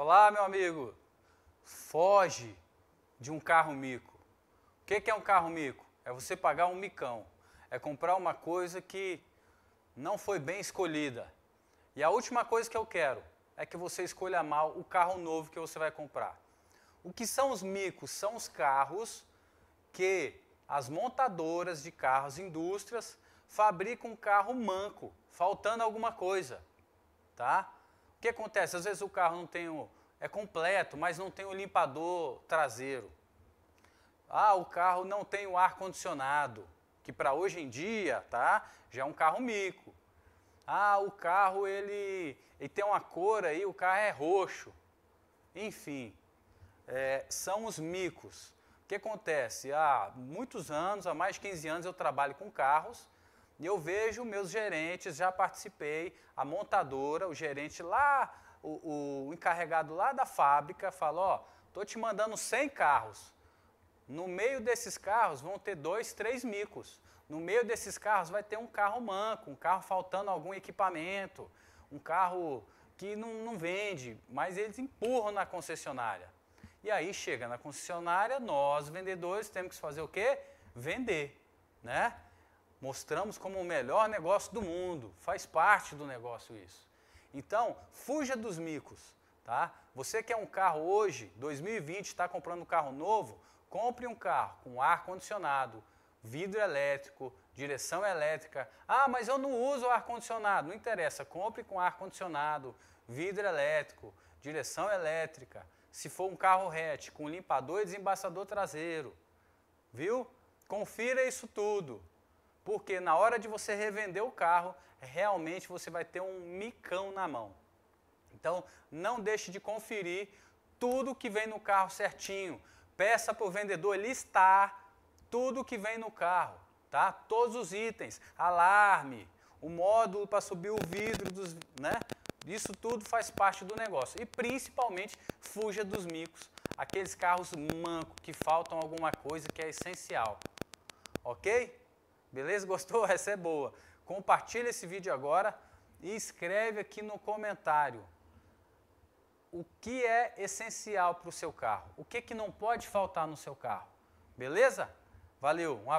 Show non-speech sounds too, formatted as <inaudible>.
Olá, ah, meu amigo. Foge de um carro mico. O que é um carro mico? É você pagar um micão. É comprar uma coisa que não foi bem escolhida. E a última coisa que eu quero é que você escolha mal o carro novo que você vai comprar. O que são os micos? São os carros que as montadoras de carros indústrias fabricam um carro manco, faltando alguma coisa, tá? O que acontece? Às vezes o carro não tem o, é completo, mas não tem o limpador traseiro. Ah, o carro não tem o ar condicionado, que para hoje em dia, tá? Já é um carro mico. Ah, o carro ele, ele tem uma cor aí, o carro é roxo. Enfim, é, são os micos. O que acontece? Há muitos anos, há mais de 15 anos, eu trabalho com carros e eu vejo meus gerentes, já participei, a montadora, o gerente lá, o, o encarregado lá da fábrica, falou ó, estou te mandando 100 carros. No meio desses carros vão ter dois, três micos. No meio desses carros vai ter um carro manco, um carro faltando algum equipamento, um carro que não, não vende, mas eles empurram na concessionária. E aí chega na concessionária, nós, vendedores, temos que fazer o quê? Vender, né? Mostramos como o melhor negócio do mundo, faz parte do negócio isso. Então, fuja dos micos, tá? Você quer um carro hoje, 2020, está comprando um carro novo, compre um carro com ar condicionado, vidro elétrico, direção elétrica. Ah, mas eu não uso ar condicionado. Não interessa, compre com ar condicionado, vidro elétrico, direção elétrica. Se for um carro hatch com limpador e desembaçador traseiro, viu? Confira isso tudo. Porque na hora de você revender o carro, realmente você vai ter um micão na mão. Então, não deixe de conferir tudo que vem no carro certinho. Peça para o vendedor listar tudo que vem no carro, tá? Todos os itens, alarme, o módulo para subir o vidro dos, né? Isso tudo faz parte do negócio. E principalmente, fuja dos micos, aqueles carros manco que faltam alguma coisa que é essencial. OK? Beleza? <laughs> Gostou? Essa é boa. Compartilha esse vídeo agora e escreve aqui no comentário o que é essencial para o seu carro, o que, que não pode faltar no seu carro. Beleza? Valeu, um abraço.